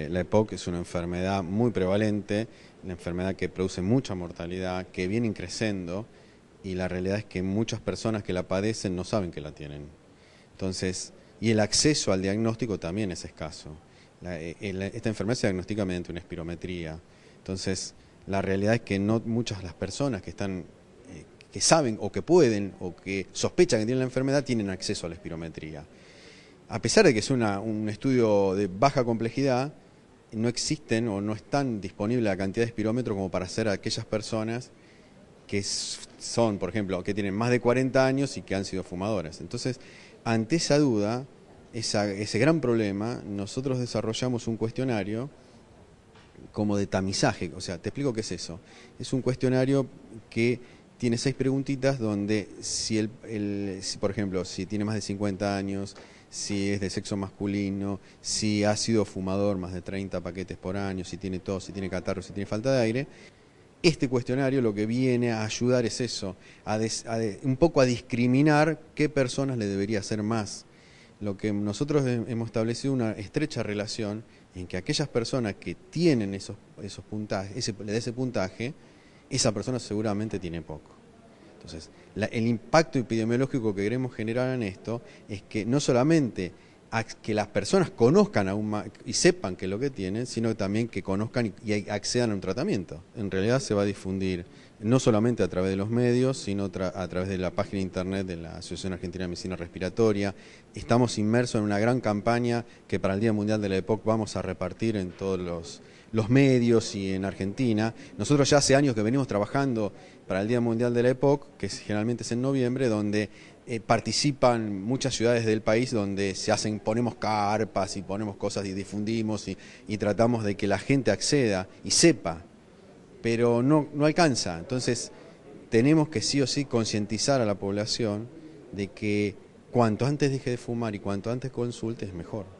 Eh, la EPOC es una enfermedad muy prevalente, una enfermedad que produce mucha mortalidad, que viene creciendo y la realidad es que muchas personas que la padecen no saben que la tienen. Entonces, y el acceso al diagnóstico también es escaso. Eh, eh, esta enfermedad se diagnostica mediante una espirometría. Entonces, la realidad es que no muchas de las personas que están que saben o que pueden o que sospechan que tienen la enfermedad tienen acceso a la espirometría. A pesar de que es un estudio de baja complejidad, no existen o no están disponibles la cantidad de espirómetros como para hacer a aquellas personas que son, por ejemplo, que tienen más de 40 años y que han sido fumadoras. Entonces, ante esa duda, ese gran problema, nosotros desarrollamos un cuestionario como de tamizaje. O sea, te explico qué es eso. Es un cuestionario que tiene seis preguntitas donde si, el, por ejemplo, si tiene más de 50 años, si es de sexo masculino, si ha sido fumador más de 30 paquetes por año, si tiene tos, si tiene catarro, si tiene falta de aire. Este cuestionario lo que viene a ayudar es eso, a un poco a discriminar qué personas le debería hacer más. Lo que nosotros hemos establecido una estrecha relación en que aquellas personas que tienen esos, esos puntajes, ese, ese puntaje, esa persona seguramente tiene poco. Entonces, el impacto epidemiológico que queremos generar en esto es que no solamente que las personas conozcan aún más y sepan que es lo que tienen, sino también que conozcan y, accedan a un tratamiento. En realidad se va a difundir no solamente a través de los medios, sino a través de la página internet de la Asociación Argentina de Medicina Respiratoria. Estamos inmersos en una gran campaña que para el Día Mundial de la EPOC vamos a repartir en todos los los medios y en Argentina. Nosotros ya hace años que venimos trabajando para el Día Mundial de la EPOC, que generalmente es en noviembre, donde eh, participan muchas ciudades del país donde se hacen, ponemos carpas y ponemos cosas y difundimos y, y tratamos de que la gente acceda y sepa, pero no, no alcanza. Entonces tenemos que sí o sí concientizar a la población de que cuanto antes deje de fumar y cuanto antes consulte es mejor.